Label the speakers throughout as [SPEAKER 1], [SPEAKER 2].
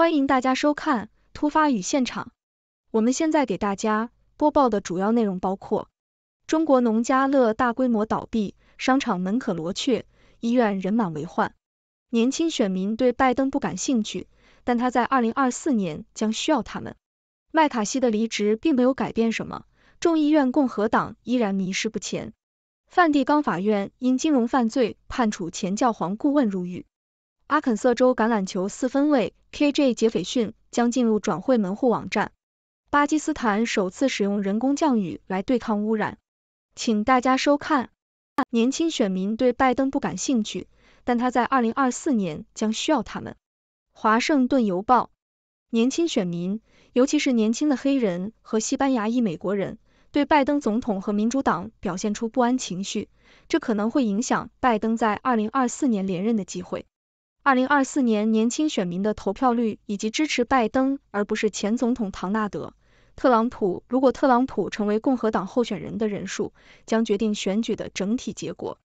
[SPEAKER 1] 欢迎大家收看《突发与现场》。我们现在给大家播报的主要内容包括：中国农家乐大规模倒闭，商场门可罗雀，医院人满为患；年轻选民对拜登不感兴趣，但他在二零二四年将需要他们。麦卡锡的离职并没有改变什么，众议院共和党依然迷失不前。梵蒂冈法院因金融犯罪判处前教皇顾问入狱。阿肯色州橄榄球四分卫 KJ 杰斐逊将进入转会门户网站。巴基斯坦首次使用人工降雨来对抗污染。请大家收看。年轻选民对拜登不感兴趣，但他在二零二四年将需要他们。华盛顿邮报：年轻选民，尤其是年轻的黑人和西班牙裔美国人，对拜登总统和民主党表现出不安情绪，这可能会影响拜登在二零二四年连任的机会。二零二四年年轻选民的投票率以及支持拜登而不是前总统唐纳德特朗普，如果特朗普成为共和党候选人的人数，将决定选举的整体结果。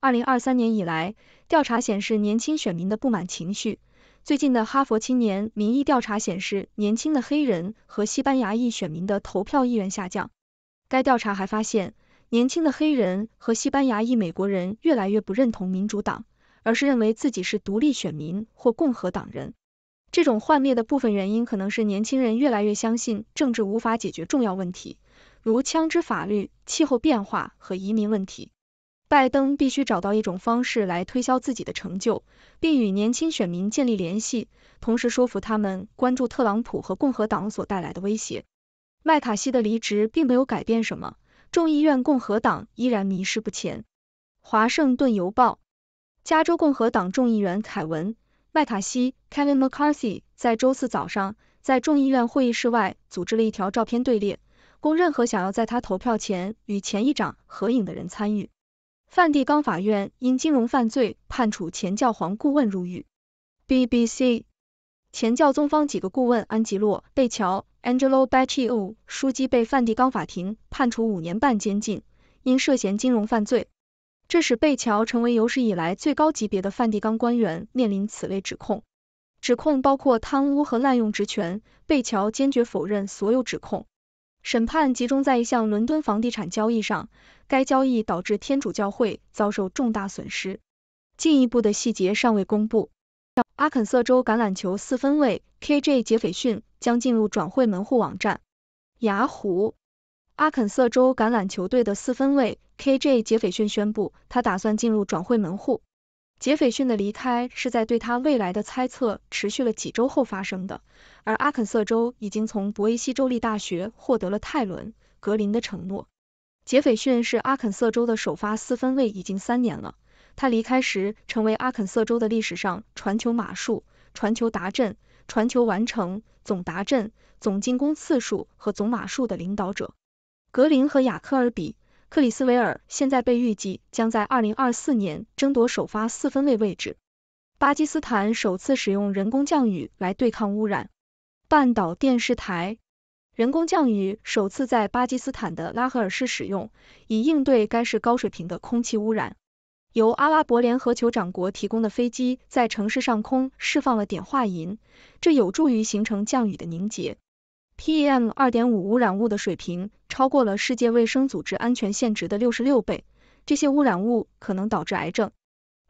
[SPEAKER 1] 二零二三年以来，调查显示年轻选民的不满情绪。最近的哈佛青年民意调查显示，年轻的黑人和西班牙裔选民的投票意愿下降。该调查还发现，年轻的黑人和西班牙裔美国人越来越不认同民主党。而是认为自己是独立选民或共和党人。这种幻灭的部分原因可能是年轻人越来越相信政治无法解决重要问题，如枪支法律、气候变化和移民问题。拜登必须找到一种方式来推销自己的成就，并与年轻选民建立联系，同时说服他们关注特朗普和共和党所带来的威胁。麦卡锡的离职并没有改变什么，众议院共和党依然迷失不前。华盛顿邮报。加州共和党众议员凯文·麦卡锡 k e v i n McCarthy） 在周四早上在众议院会议室外组织了一条照片队列，供任何想要在他投票前与前议长合影的人参与。梵蒂冈法院因金融犯罪判处前教皇顾问入狱。BBC：前教宗方几个顾问安吉洛·贝乔 （Angelo Bechiu） 书记被梵蒂冈法庭判处五年半监禁，因涉嫌金融犯罪。这使贝乔成为有史以来最高级别的梵蒂冈官员面临此类指控，指控包括贪污和滥用职权。贝乔坚决否认所有指控。审判集中在一项伦敦房地产交易上，该交易导致天主教会遭受重大损失。进一步的细节尚未公布。阿肯色州橄榄球四分卫 KJ 杰斐逊将进入转会门户网站雅虎。阿肯色州橄榄球队的四分卫 KJ 杰斐逊宣布，他打算进入转会门户。杰斐逊的离开是在对他未来的猜测持续了几周后发生的，而阿肯色州已经从伯伊西州立大学获得了泰伦格林的承诺。杰斐逊是阿肯色州的首发四分卫已经三年了，他离开时成为阿肯色州的历史上传球码数、传球达阵、传球完成、总达阵、总进攻次数和总码数的领导者。格林和雅克尔比、克里斯维尔现在被预计将在二零二四年争夺首发四分卫位置。巴基斯坦首次使用人工降雨来对抗污染。半岛电视台，人工降雨首次在巴基斯坦的拉合尔市使用，以应对该市高水平的空气污染。由阿拉伯联合酋长国提供的飞机在城市上空释放了碘化银，这有助于形成降雨的凝结。PM 2.5污染物的水平超过了世界卫生组织安全限值的六十六倍，这些污染物可能导致癌症。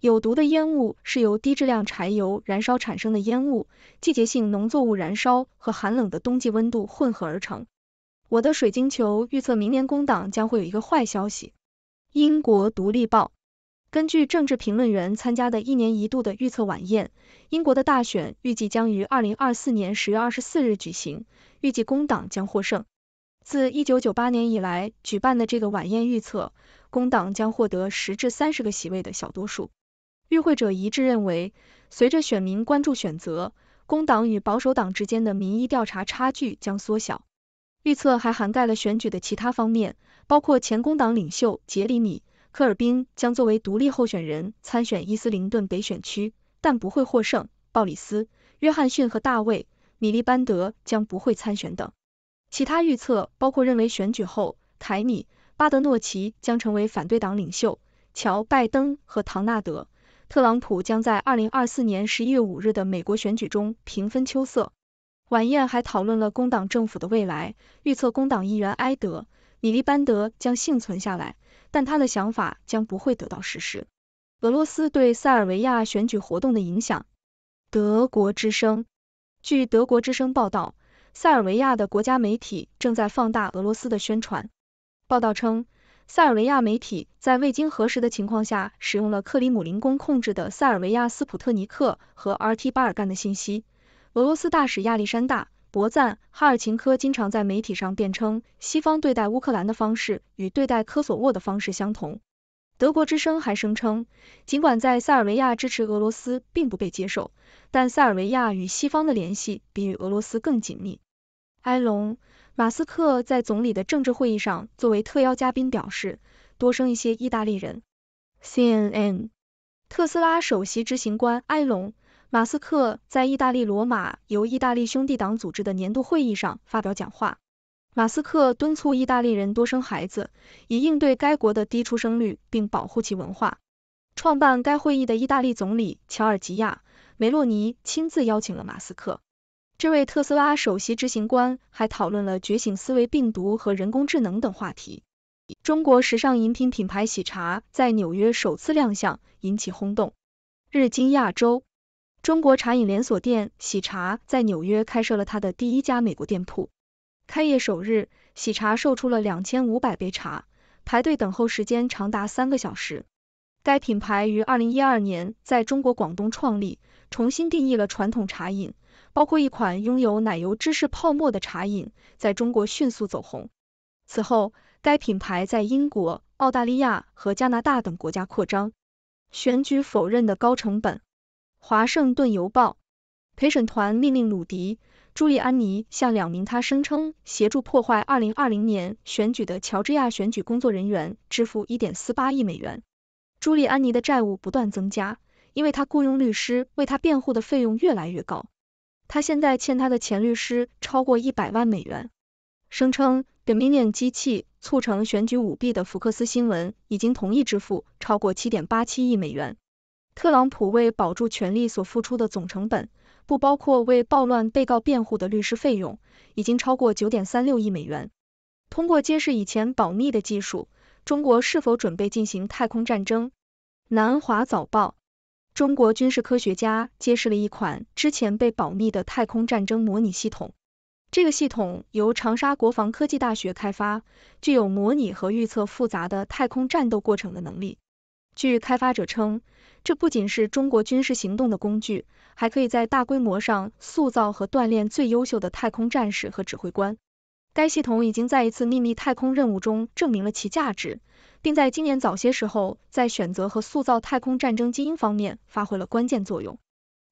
[SPEAKER 1] 有毒的烟雾是由低质量柴油燃烧产生的烟雾、季节性农作物燃烧和寒冷的冬季温度混合而成。我的水晶球预测明年工党将会有一个坏消息。英国独立报。根据政治评论员参加的一年一度的预测晚宴，英国的大选预计将于二零二四年十月二十四日举行，预计工党将获胜。自一九九八年以来举办的这个晚宴预测，工党将获得十至三十个席位的小多数。与会者一致认为，随着选民关注选择，工党与保守党之间的民意调查差距将缩小。预测还涵盖了选举的其他方面，包括前工党领袖杰里米。科尔宾将作为独立候选人参选伊斯林顿北选区，但不会获胜。鲍里斯·约翰逊和大卫·米利班德将不会参选等。其他预测包括认为选举后，凯米·巴德诺奇将成为反对党领袖，乔·拜登和唐纳德·特朗普将在二零二四年十一月五日的美国选举中平分秋色。晚宴还讨论了工党政府的未来，预测工党议员埃德·米利班德将幸存下来。但他的想法将不会得到实施。俄罗斯对塞尔维亚选举活动的影响，德国之声。据德国之声报道，塞尔维亚的国家媒体正在放大俄罗斯的宣传。报道称，塞尔维亚媒体在未经核实的情况下，使用了克里姆林宫控制的塞尔维亚斯普特尼克和 RT 巴尔干的信息。俄罗斯大使亚历山大。博赞、哈尔琴科经常在媒体上辩称，西方对待乌克兰的方式与对待科索沃的方式相同。德国之声还声称，尽管在塞尔维亚支持俄罗斯并不被接受，但塞尔维亚与西方的联系比与俄罗斯更紧密。埃隆·马斯克在总理的政治会议上作为特邀嘉宾表示，多生一些意大利人。CNN，特斯拉首席执行官埃隆。马斯克在意大利罗马由意大利兄弟党组织的年度会议上发表讲话，马斯克敦促意大利人多生孩子，以应对该国的低出生率并保护其文化。创办该会议的意大利总理乔尔吉亚梅洛尼亲自邀请了马斯克。这位特斯拉首席执行官还讨论了觉醒思维病毒和人工智能等话题。中国时尚饮品品牌喜茶在纽约首次亮相，引起轰动。日经亚洲。中国茶饮连锁店喜茶在纽约开设了它的第一家美国店铺。开业首日，喜茶售出了两千五百杯茶，排队等候时间长达三个小时。该品牌于二零一二年在中国广东创立，重新定义了传统茶饮，包括一款拥有奶油芝士泡沫的茶饮，在中国迅速走红。此后，该品牌在英国、澳大利亚和加拿大等国家扩张。选举否认的高成本。《华盛顿邮报》陪审团命令鲁迪·朱利安尼向两名他声称协助破坏二零二零年选举的乔治亚选举工作人员支付一点四八亿美元。朱利安尼的债务不断增加，因为他雇佣律师为他辩护的费用越来越高。他现在欠他的前律师超过一百万美元。声称 “Dominion” 机器促成选举舞弊的福克斯新闻已经同意支付超过七点八七亿美元。特朗普为保住权力所付出的总成本，不包括为暴乱被告辩护的律师费用，已经超过九点三六亿美元。通过揭示以前保密的技术，中国是否准备进行太空战争？南华早报：中国军事科学家揭示了一款之前被保密的太空战争模拟系统，这个系统由长沙国防科技大学开发，具有模拟和预测复杂的太空战斗过程的能力。据开发者称。这不仅是中国军事行动的工具，还可以在大规模上塑造和锻炼最优秀的太空战士和指挥官。该系统已经在一次秘密太空任务中证明了其价值，并在今年早些时候在选择和塑造太空战争精英方面发挥了关键作用。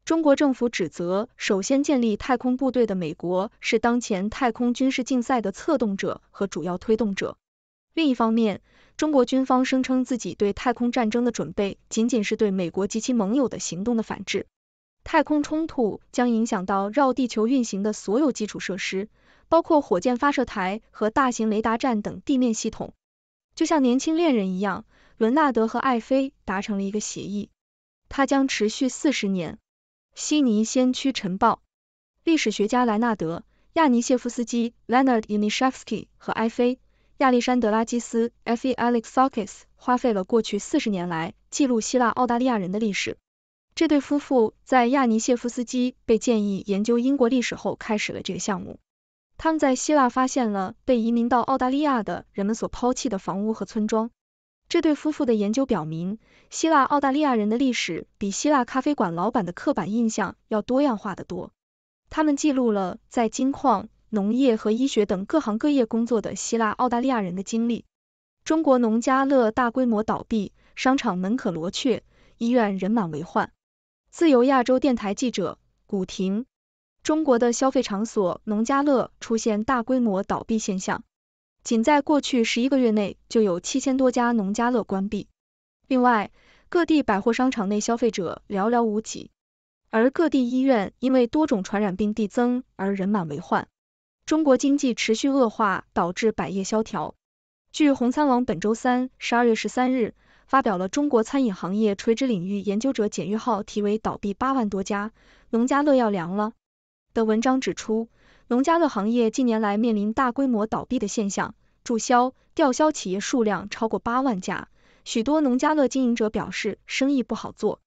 [SPEAKER 1] 中国政府指责首先建立太空部队的美国是当前太空军事竞赛的策动者和主要推动者。另一方面，中国军方声称，自己对太空战争的准备，仅仅是对美国及其盟友的行动的反制。太空冲突将影响到绕地球运行的所有基础设施，包括火箭发射台和大型雷达站等地面系统。就像年轻恋人一样，伦纳德和艾菲达成了一个协议，它将持续四十年。悉尼先驱晨报历史学家莱纳德·亚尼谢夫斯基 （Leonard i n i s h e v s k y 和艾菲。亚历山德拉基斯 （Alex f Sakis） 花费了过去四十年来记录希腊澳大利亚人的历史。这对夫妇在亚尼谢夫斯基被建议研究英国历史后开始了这个项目。他们在希腊发现了被移民到澳大利亚的人们所抛弃的房屋和村庄。这对夫妇的研究表明，希腊澳大利亚人的历史比希腊咖啡馆老板的刻板印象要多样化得多。他们记录了在金矿。农业和医学等各行各业工作的希腊澳大利亚人的经历。中国农家乐大规模倒闭，商场门可罗雀，医院人满为患。自由亚洲电台记者古婷：中国的消费场所农家乐出现大规模倒闭现象，仅在过去十一个月内就有七千多家农家乐关闭。另外，各地百货商场内消费者寥寥无几，而各地医院因为多种传染病递增而人满为患。中国经济持续恶化，导致百业萧条。据红餐网本周三十二月十三日发表了《中国餐饮行业垂直领域研究者简玉号》题为《倒闭八万多家，农家乐要凉了》的文章，指出农家乐行业近年来面临大规模倒闭的现象，注销、吊销企业数量超过八万家。许多农家乐经营者表示，生意不好做，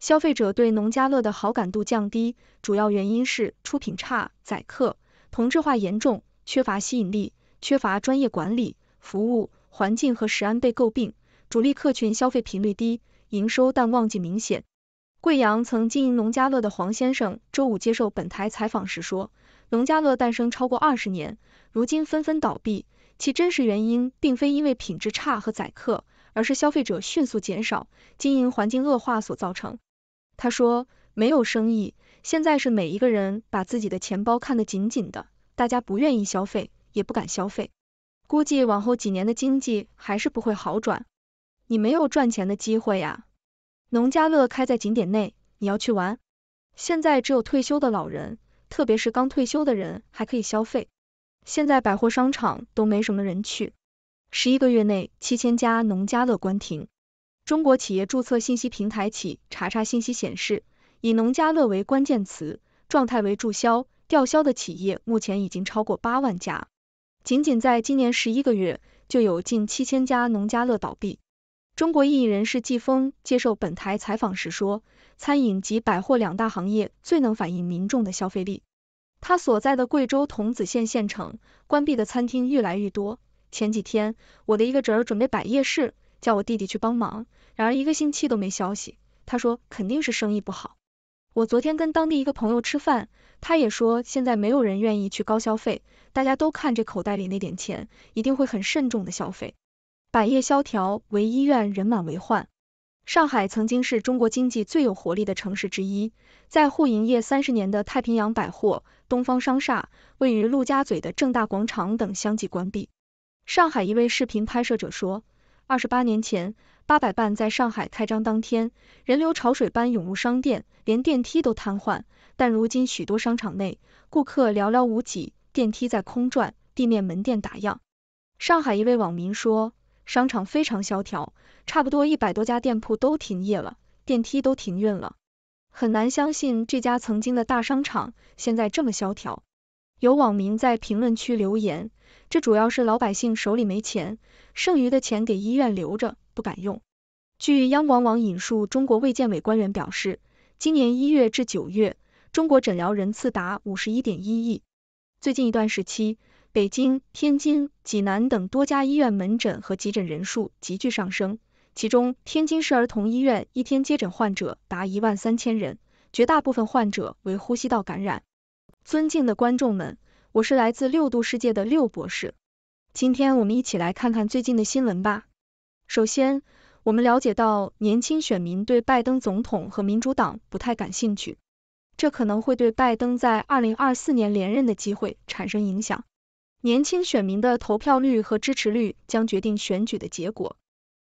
[SPEAKER 1] 消费者对农家乐的好感度降低，主要原因是出品差、宰客。同质化严重，缺乏吸引力，缺乏专业管理，服务环境和食安被诟病，主力客群消费频率低，营收淡旺季明显。贵阳曾经营农家乐的黄先生周五接受本台采访时说，农家乐诞生超过二十年，如今纷纷倒闭，其真实原因并非因为品质差和宰客，而是消费者迅速减少，经营环境恶化所造成。他说。没有生意，现在是每一个人把自己的钱包看得紧紧的，大家不愿意消费，也不敢消费，估计往后几年的经济还是不会好转，你没有赚钱的机会呀。农家乐开在景点内，你要去玩，现在只有退休的老人，特别是刚退休的人还可以消费，现在百货商场都没什么人去。十一个月内七千家农家乐关停，中国企业注册信息平台起查查信息显示。以农家乐为关键词，状态为注销、吊销的企业目前已经超过八万家。仅仅在今年十一个月，就有近七千家农家乐倒闭。中国意义人士季峰接受本台采访时说：“餐饮及百货两大行业最能反映民众的消费力。”他所在的贵州桐梓县县城关闭的餐厅越来越多。前几天，我的一个侄儿准备摆夜市，叫我弟弟去帮忙，然而一个星期都没消息。他说：“肯定是生意不好。”我昨天跟当地一个朋友吃饭，他也说现在没有人愿意去高消费，大家都看这口袋里那点钱，一定会很慎重的消费。百业萧条，唯医院人满为患。上海曾经是中国经济最有活力的城市之一，在沪营业三十年的太平洋百货、东方商厦，位于陆家嘴的正大广场等相继关闭。上海一位视频拍摄者说，二十八年前。八百伴在上海开张当天，人流潮水般涌入商店，连电梯都瘫痪。但如今许多商场内顾客寥寥无几，电梯在空转，地面门店打烊。上海一位网民说，商场非常萧条，差不多一百多家店铺都停业了，电梯都停运了。很难相信这家曾经的大商场现在这么萧条。有网民在评论区留言，这主要是老百姓手里没钱，剩余的钱给医院留着，不敢用。据央广网引述，中国卫健委官员表示，今年一月至九月，中国诊疗人次达五十一点一亿。最近一段时期，北京、天津、济南等多家医院门诊和急诊人数急剧上升，其中天津市儿童医院一天接诊患者达一万三千人，绝大部分患者为呼吸道感染。尊敬的观众们，我是来自六度世界的六博士。今天我们一起来看看最近的新闻吧。首先，我们了解到年轻选民对拜登总统和民主党不太感兴趣，这可能会对拜登在二零二四年连任的机会产生影响。年轻选民的投票率和支持率将决定选举的结果。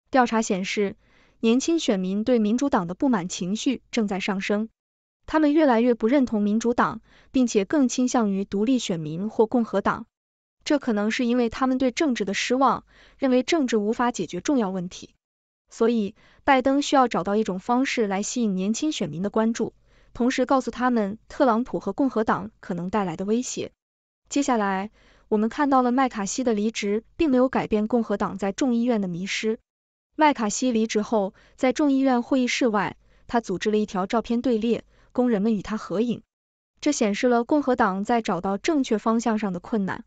[SPEAKER 1] 调查显示，年轻选民对民主党的不满情绪正在上升。他们越来越不认同民主党，并且更倾向于独立选民或共和党。这可能是因为他们对政治的失望，认为政治无法解决重要问题。所以，拜登需要找到一种方式来吸引年轻选民的关注，同时告诉他们特朗普和共和党可能带来的威胁。接下来，我们看到了麦卡锡的离职，并没有改变共和党在众议院的迷失。麦卡锡离职后，在众议院会议室外，他组织了一条照片队列。工人们与他合影，这显示了共和党在找到正确方向上的困难。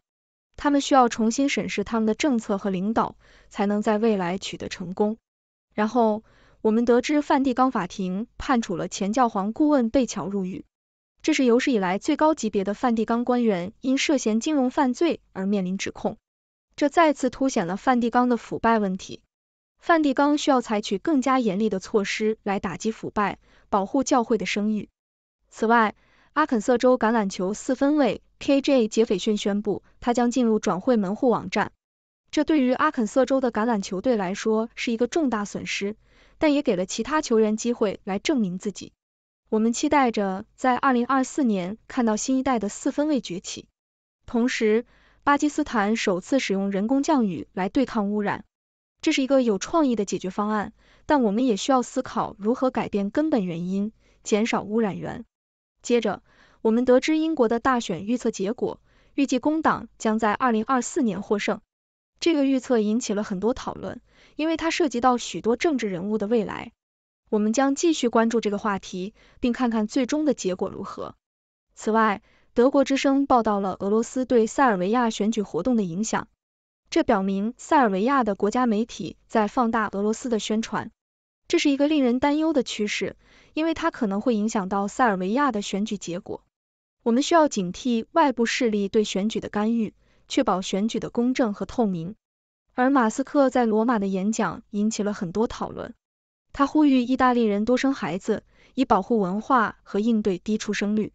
[SPEAKER 1] 他们需要重新审视他们的政策和领导，才能在未来取得成功。然后，我们得知梵蒂冈法庭判处了前教皇顾问贝乔入狱，这是有史以来最高级别的梵蒂冈官员因涉嫌金融犯罪而面临指控。这再次凸显了梵蒂冈的腐败问题。梵蒂冈需要采取更加严厉的措施来打击腐败，保护教会的声誉。此外，阿肯色州橄榄球四分卫 KJ 杰斐逊宣布，他将进入转会门户网站。这对于阿肯色州的橄榄球队来说是一个重大损失，但也给了其他球员机会来证明自己。我们期待着在二零二四年看到新一代的四分卫崛起。同时，巴基斯坦首次使用人工降雨来对抗污染，这是一个有创意的解决方案。但我们也需要思考如何改变根本原因，减少污染源。接着，我们得知英国的大选预测结果，预计工党将在二零二四年获胜。这个预测引起了很多讨论，因为它涉及到许多政治人物的未来。我们将继续关注这个话题，并看看最终的结果如何。此外，德国之声报道了俄罗斯对塞尔维亚选举活动的影响，这表明塞尔维亚的国家媒体在放大俄罗斯的宣传，这是一个令人担忧的趋势。因为它可能会影响到塞尔维亚的选举结果，我们需要警惕外部势力对选举的干预，确保选举的公正和透明。而马斯克在罗马的演讲引起了很多讨论，他呼吁意大利人多生孩子，以保护文化和应对低出生率。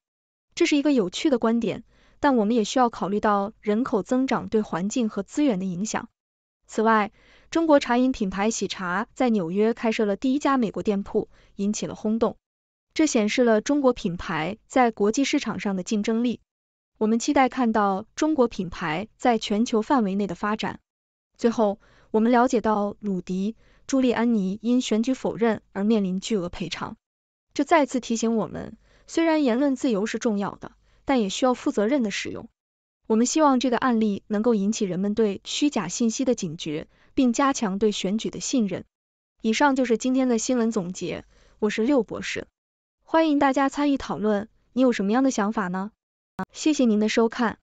[SPEAKER 1] 这是一个有趣的观点，但我们也需要考虑到人口增长对环境和资源的影响。此外，中国茶饮品牌喜茶在纽约开设了第一家美国店铺，引起了轰动。这显示了中国品牌在国际市场上的竞争力。我们期待看到中国品牌在全球范围内的发展。最后，我们了解到鲁迪·朱利安尼因选举否认而面临巨额赔偿，这再次提醒我们，虽然言论自由是重要的，但也需要负责任的使用。我们希望这个案例能够引起人们对虚假信息的警觉，并加强对选举的信任。以上就是今天的新闻总结，我是六博士，欢迎大家参与讨论，你有什么样的想法呢？谢谢您的收看。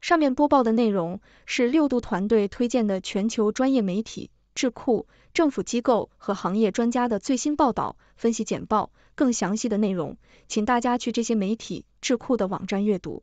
[SPEAKER 1] 上面播报的内容是六度团队推荐的全球专业媒体、智库、政府机构和行业专家的最新报道、分析简报。更详细的内容，请大家去这些媒体、智库的网站阅读。